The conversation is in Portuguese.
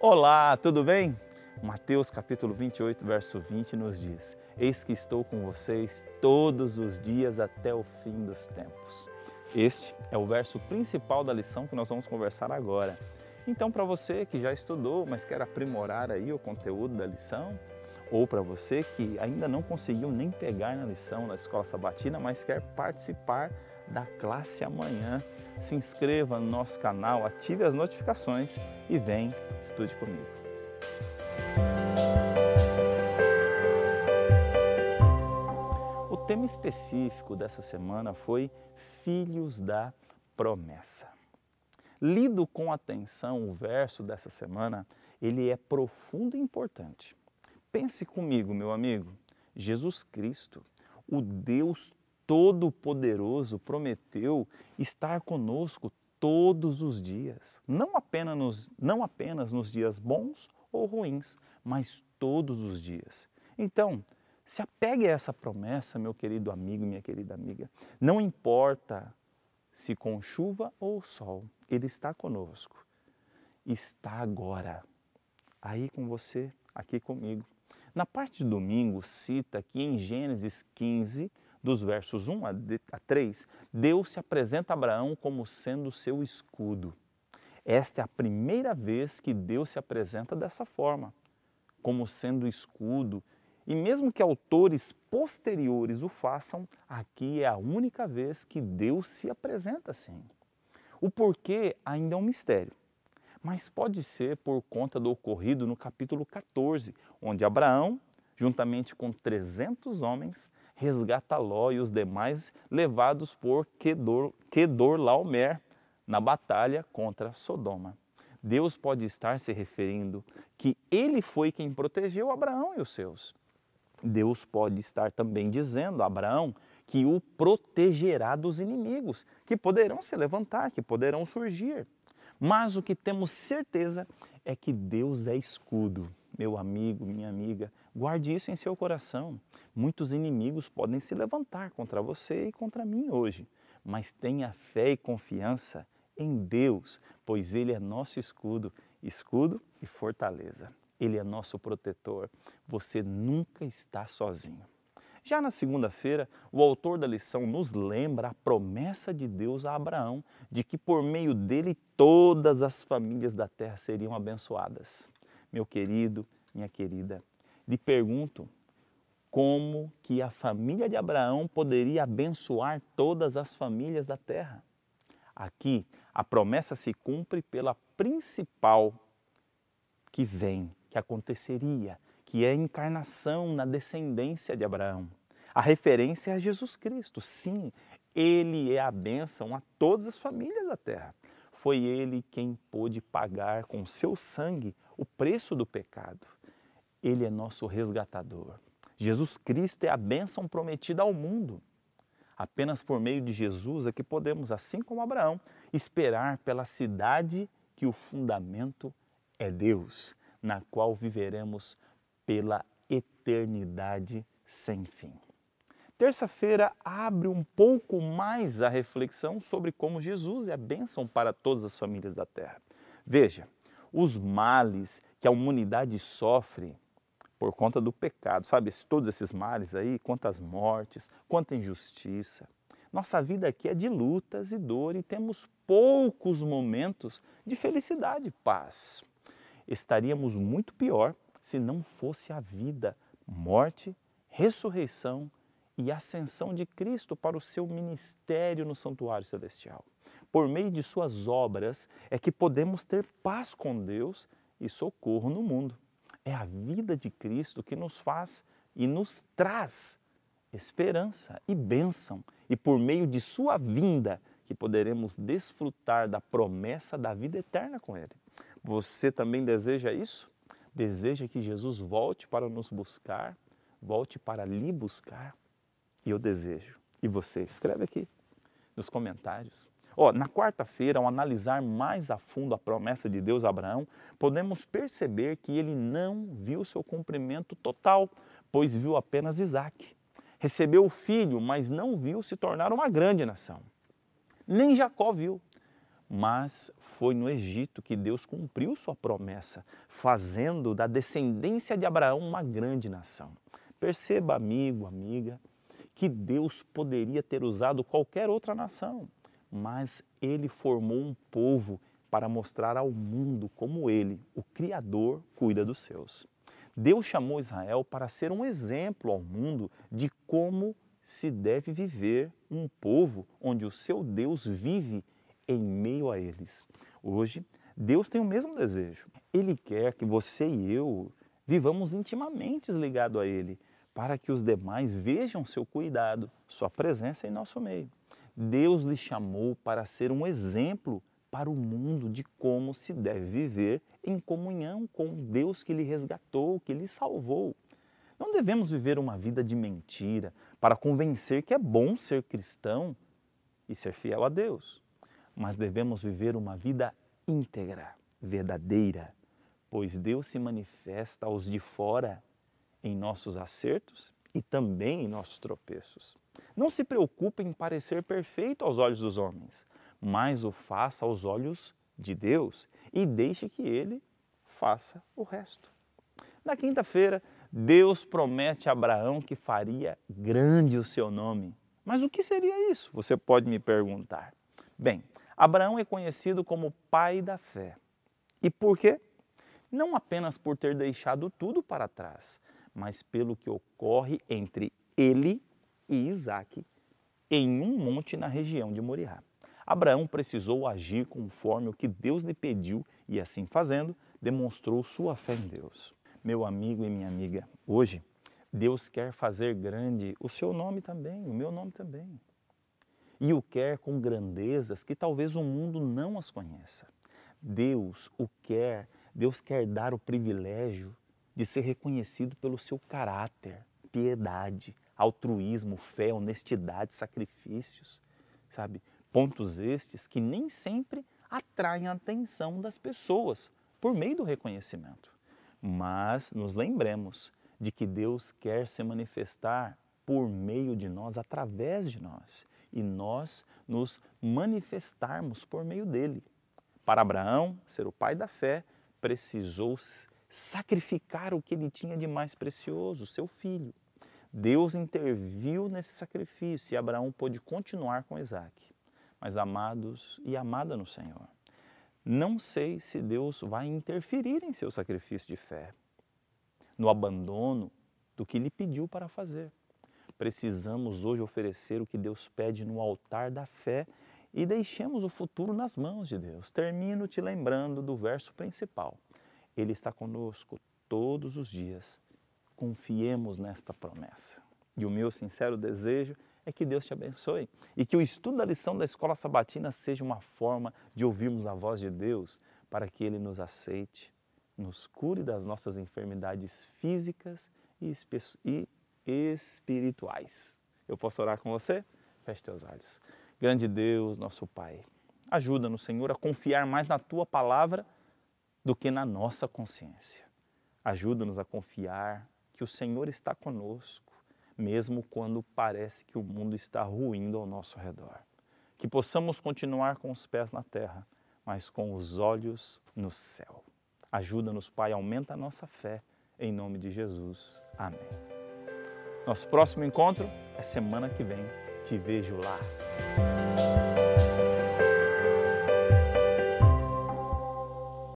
Olá, tudo bem? Mateus capítulo 28, verso 20 nos diz: Eis que estou com vocês todos os dias até o fim dos tempos. Este é o verso principal da lição que nós vamos conversar agora. Então, para você que já estudou, mas quer aprimorar aí o conteúdo da lição, ou para você que ainda não conseguiu nem pegar na lição da escola sabatina, mas quer participar da classe amanhã. Se inscreva no nosso canal, ative as notificações e vem, estude comigo. O tema específico dessa semana foi Filhos da Promessa. Lido com atenção o verso dessa semana, ele é profundo e importante. Pense comigo, meu amigo, Jesus Cristo, o Deus Todo-Poderoso prometeu estar conosco todos os dias, não apenas, nos, não apenas nos dias bons ou ruins, mas todos os dias. Então, se apegue a essa promessa, meu querido amigo, minha querida amiga. Não importa se com chuva ou sol, Ele está conosco. Está agora, aí com você, aqui comigo. Na parte de domingo, cita aqui em Gênesis 15, dos versos 1 a 3, Deus se apresenta a Abraão como sendo seu escudo. Esta é a primeira vez que Deus se apresenta dessa forma, como sendo escudo. E mesmo que autores posteriores o façam, aqui é a única vez que Deus se apresenta assim. O porquê ainda é um mistério, mas pode ser por conta do ocorrido no capítulo 14, onde Abraão, juntamente com 300 homens, resgata Ló e os demais levados por Kedor, Kedor Laomer na batalha contra Sodoma. Deus pode estar se referindo que ele foi quem protegeu Abraão e os seus. Deus pode estar também dizendo a Abraão que o protegerá dos inimigos, que poderão se levantar, que poderão surgir. Mas o que temos certeza é que Deus é escudo meu amigo, minha amiga, guarde isso em seu coração. Muitos inimigos podem se levantar contra você e contra mim hoje, mas tenha fé e confiança em Deus, pois Ele é nosso escudo, escudo e fortaleza. Ele é nosso protetor. Você nunca está sozinho. Já na segunda-feira, o autor da lição nos lembra a promessa de Deus a Abraão de que por meio dele todas as famílias da terra seriam abençoadas meu querido, minha querida, lhe pergunto como que a família de Abraão poderia abençoar todas as famílias da terra. Aqui, a promessa se cumpre pela principal que vem, que aconteceria, que é a encarnação na descendência de Abraão. A referência é a Jesus Cristo. Sim, ele é a bênção a todas as famílias da terra foi ele quem pôde pagar com seu sangue o preço do pecado. Ele é nosso resgatador. Jesus Cristo é a bênção prometida ao mundo. Apenas por meio de Jesus é que podemos, assim como Abraão, esperar pela cidade que o fundamento é Deus, na qual viveremos pela eternidade sem fim. Terça-feira abre um pouco mais a reflexão sobre como Jesus é a bênção para todas as famílias da terra. Veja, os males que a humanidade sofre por conta do pecado, sabe? Todos esses males aí, quantas mortes, quanta injustiça. Nossa vida aqui é de lutas e dor e temos poucos momentos de felicidade e paz. Estaríamos muito pior se não fosse a vida, morte, ressurreição e ascensão de Cristo para o seu ministério no santuário celestial. Por meio de suas obras é que podemos ter paz com Deus e socorro no mundo. É a vida de Cristo que nos faz e nos traz esperança e bênção, e por meio de sua vinda que poderemos desfrutar da promessa da vida eterna com Ele. Você também deseja isso? Deseja que Jesus volte para nos buscar, volte para lhe buscar? e eu desejo. E você escreve aqui nos comentários. Ó, na quarta-feira, ao analisar mais a fundo a promessa de Deus a Abraão, podemos perceber que ele não viu seu cumprimento total, pois viu apenas Isaac. Recebeu o filho, mas não viu se tornar uma grande nação. Nem Jacó viu, mas foi no Egito que Deus cumpriu sua promessa, fazendo da descendência de Abraão uma grande nação. Perceba, amigo, amiga, que Deus poderia ter usado qualquer outra nação, mas ele formou um povo para mostrar ao mundo como ele, o Criador, cuida dos seus. Deus chamou Israel para ser um exemplo ao mundo de como se deve viver um povo onde o seu Deus vive em meio a eles. Hoje, Deus tem o mesmo desejo. Ele quer que você e eu vivamos intimamente ligado a Ele, para que os demais vejam seu cuidado, sua presença em nosso meio. Deus lhe chamou para ser um exemplo para o mundo de como se deve viver em comunhão com Deus que lhe resgatou, que lhe salvou. Não devemos viver uma vida de mentira para convencer que é bom ser cristão e ser fiel a Deus, mas devemos viver uma vida íntegra, verdadeira, pois Deus se manifesta aos de fora em nossos acertos e também em nossos tropeços. Não se preocupe em parecer perfeito aos olhos dos homens, mas o faça aos olhos de Deus e deixe que Ele faça o resto. Na quinta-feira, Deus promete a Abraão que faria grande o seu nome. Mas o que seria isso? Você pode me perguntar. Bem, Abraão é conhecido como pai da fé. E por quê? Não apenas por ter deixado tudo para trás, mas pelo que ocorre entre ele e Isaac em um monte na região de Moriá. Abraão precisou agir conforme o que Deus lhe pediu e, assim fazendo, demonstrou sua fé em Deus. Meu amigo e minha amiga, hoje Deus quer fazer grande o seu nome também, o meu nome também. E o quer com grandezas que talvez o mundo não as conheça. Deus o quer, Deus quer dar o privilégio de ser reconhecido pelo seu caráter, piedade, altruísmo, fé, honestidade, sacrifícios, sabe? Pontos estes que nem sempre atraem a atenção das pessoas por meio do reconhecimento. Mas nos lembremos de que Deus quer se manifestar por meio de nós, através de nós, e nós nos manifestarmos por meio dele. Para Abraão ser o pai da fé, precisou sacrificar o que ele tinha de mais precioso, seu filho. Deus interviu nesse sacrifício e Abraão pôde continuar com Isaac. Mas amados e amada no Senhor, não sei se Deus vai interferir em seu sacrifício de fé, no abandono do que lhe pediu para fazer. Precisamos hoje oferecer o que Deus pede no altar da fé e deixemos o futuro nas mãos de Deus. Termino te lembrando do verso principal ele está conosco todos os dias. Confiemos nesta promessa. E o meu sincero desejo é que Deus te abençoe e que o estudo da lição da escola sabatina seja uma forma de ouvirmos a voz de Deus para que Ele nos aceite, nos cure das nossas enfermidades físicas e espirituais. Eu posso orar com você? Feche teus olhos. Grande Deus, nosso Pai, ajuda-nos, Senhor, a confiar mais na Tua palavra do que na nossa consciência. Ajuda-nos a confiar que o Senhor está conosco, mesmo quando parece que o mundo está ruindo ao nosso redor. Que possamos continuar com os pés na terra, mas com os olhos no céu. Ajuda-nos, Pai, aumenta a nossa fé. Em nome de Jesus. Amém. Nosso próximo encontro é semana que vem. Te vejo lá.